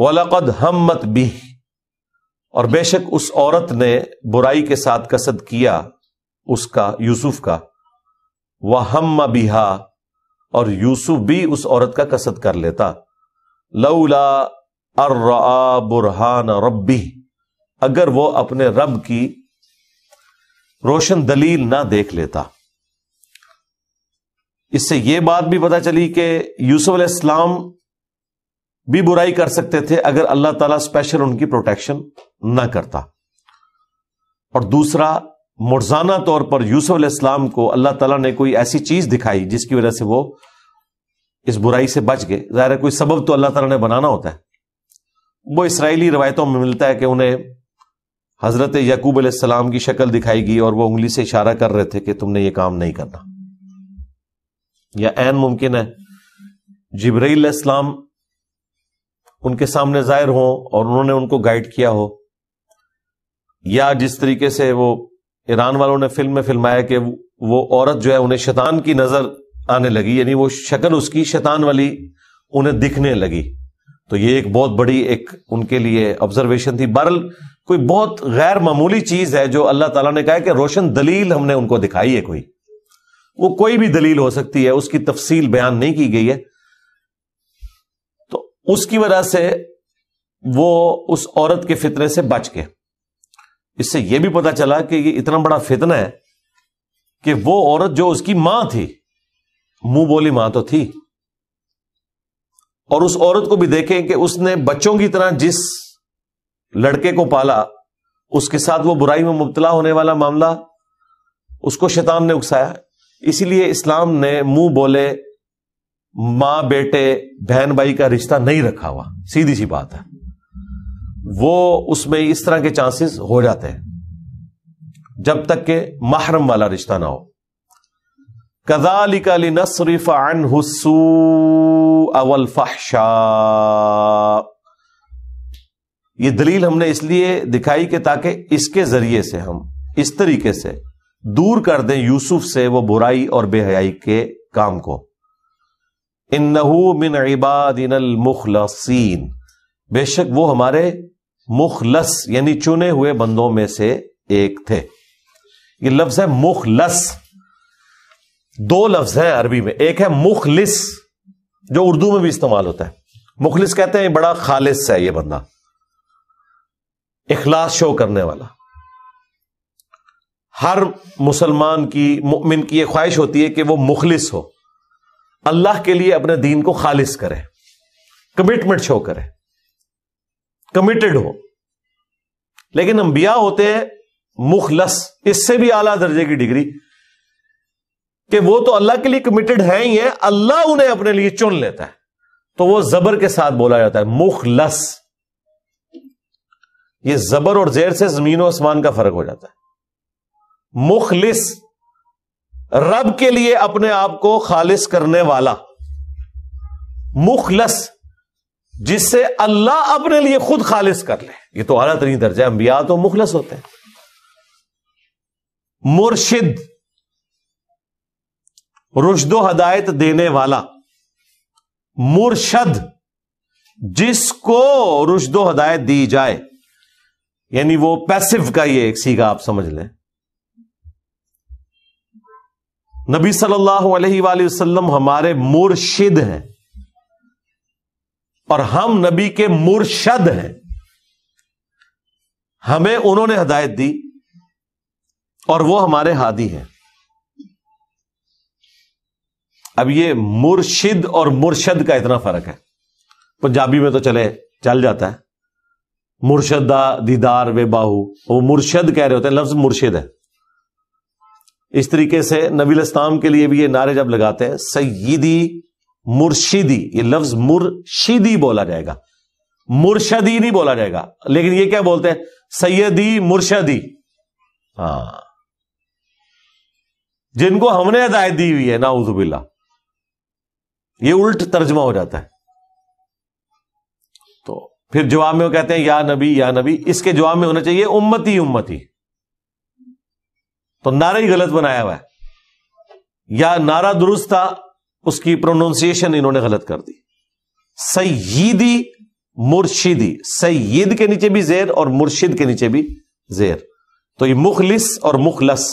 वलकद हमत भी और बेशक उस औरत ने बुराई के साथ कसद किया उसका यूसुफ का वह हम बिहा और यूसुफ भी उस औरत का कसद कर लेता लौला अर्रा बुरहान रबी अगर वो अपने रब की रोशन दलील ना देख लेता इससे यह बात भी पता चली कि यूसुफ अलैहिस्सलाम भी बुराई कर सकते थे अगर अल्लाह ताला स्पेशल उनकी प्रोटेक्शन ना करता और दूसरा मुर्जाना तौर पर यूसुफ इस्लाम को अल्लाह ताला ने कोई ऐसी चीज दिखाई जिसकी वजह से वो इस बुराई से बच गए ज़ाहिर कोई सबब तो अल्लाह ताला ने बनाना होता है वो इसराइली रवायतों में मिलता है कि उन्हें हज़रत यकूब अलैहिस्सलाम की शक्ल दिखाई गई और वो उंगली से इशारा कर रहे थे कि तुमने ये काम नहीं करना या एन मुमकिन है जबरील इस्लाम उनके सामने जाहिर हो और उन्होंने उनको गाइड किया हो या जिस तरीके से वो ईरान वालों ने फिल्म में फिल्माया कि वो औरत जो है उन्हें शैतान की नजर आने लगी यानी वो शक्ल उसकी शैतान वाली उन्हें दिखने लगी तो ये एक बहुत बड़ी एक उनके लिए ऑब्जर्वेशन थी बहरल कोई बहुत गैर मामूली चीज है जो अल्लाह ताला ने कहा कि रोशन दलील हमने उनको दिखाई है कोई वो कोई भी दलील हो सकती है उसकी तफसील बयान नहीं की गई है उसकी वजह से वो उस औरत के फितने से बच के इससे यह भी पता चला कि ये इतना बड़ा फितना है कि वो औरत जो उसकी मां थी मुंह बोली मां तो थी और उस औरत को भी देखें कि उसने बच्चों की तरह जिस लड़के को पाला उसके साथ वो बुराई में मुबतला होने वाला मामला उसको शैतान ने उकसाया इसीलिए इस्लाम ने मुंह बोले मां बेटे बहन भाई का रिश्ता नहीं रखा हुआ सीधी सी बात है वो उसमें इस तरह के चांसेस हो जाते हैं जब तक के महरम वाला रिश्ता ना हो कदालिका नसरिफ अन हसू अवल ये दलील हमने इसलिए दिखाई कि ताकि इसके जरिए से हम इस तरीके से दूर कर दें यूसुफ से वो बुराई और बेहयाई के काम को नहू मिन इबादिन मुखलसीन बेशक वो हमारे मुखलस यानी चुने हुए बंदों में से एक थे ये लफ्ज है मुखलस दो लफ्ज है अरबी में एक है मुखलिस जो उर्दू में भी इस्तेमाल होता है मुखलिस कहते हैं बड़ा खालिस है ये बंदा इखलास शो करने वाला हर मुसलमान की मुमिन की यह ख्वाहिश होती है कि वो मुखलिस हो अल्लाह के लिए अपने दीन को खालिस करें कमिटमेंट शो करें कमिटेड हो लेकिन अंबिया होते हैं मुखलस इससे भी आला दर्जे की डिग्री कि वो तो अल्लाह के लिए कमिटेड है ही है अल्लाह उन्हें अपने लिए चुन लेता है तो वो जबर के साथ बोला जाता है मुखलस ये जबर और जेर से जमीन और आसमान का फर्क हो जाता है मुखलिस रब के लिए अपने आप को खालिस करने वाला मुखलस जिससे अल्लाह अपने लिए खुद खालिश कर ले ये तो आला तरीन दर्जा बिया तो मुखलस होते हैं मुर्शिद रुशदो हदायत देने वाला मुर्शद जिसको रुशदो हदायत दी जाए यानी वो पैसिव का ये एक सीगा आप समझ लें नबी सल्लल्लाहु अलैहि वसल्लम हमारे मुर्शिद हैं और हम नबी के मुर्शद हैं हमें उन्होंने हदायत दी और वो हमारे हादी हैं अब ये मुर्शिद और मुर्शद का इतना फर्क है पंजाबी में तो चले चल जाता है मुर्शदा दीदार वे बाहू वो मुर्शद कह रहे होते हैं लफ्ज मुर्शिद है इस तरीके से नबील इस्लाम के लिए भी ये नारे जब लगाते हैं सईदी मुर्शीदी ये लफ्ज मुर्शीदी बोला जाएगा मुर्शदी नहीं बोला जाएगा लेकिन ये क्या बोलते हैं सैयदी मुर्शदी हाँ जिनको हमने हदायत दी हुई है नाउजुबिल्ला ये उल्ट तर्जमा हो जाता है तो फिर जवाब में वो कहते हैं या नबी या नबी इसके जवाब में होना चाहिए उम्मती उम्मती तो नारा ही गलत बनाया हुआ है या नारा दुरुस्त था उसकी प्रोनाउंसिएशन इन्होंने गलत कर दी सईदी मुर्शिदी सईद के नीचे भी जेर और मुर्शिद के नीचे भी जेर तो ये मुखलिस और मुखलस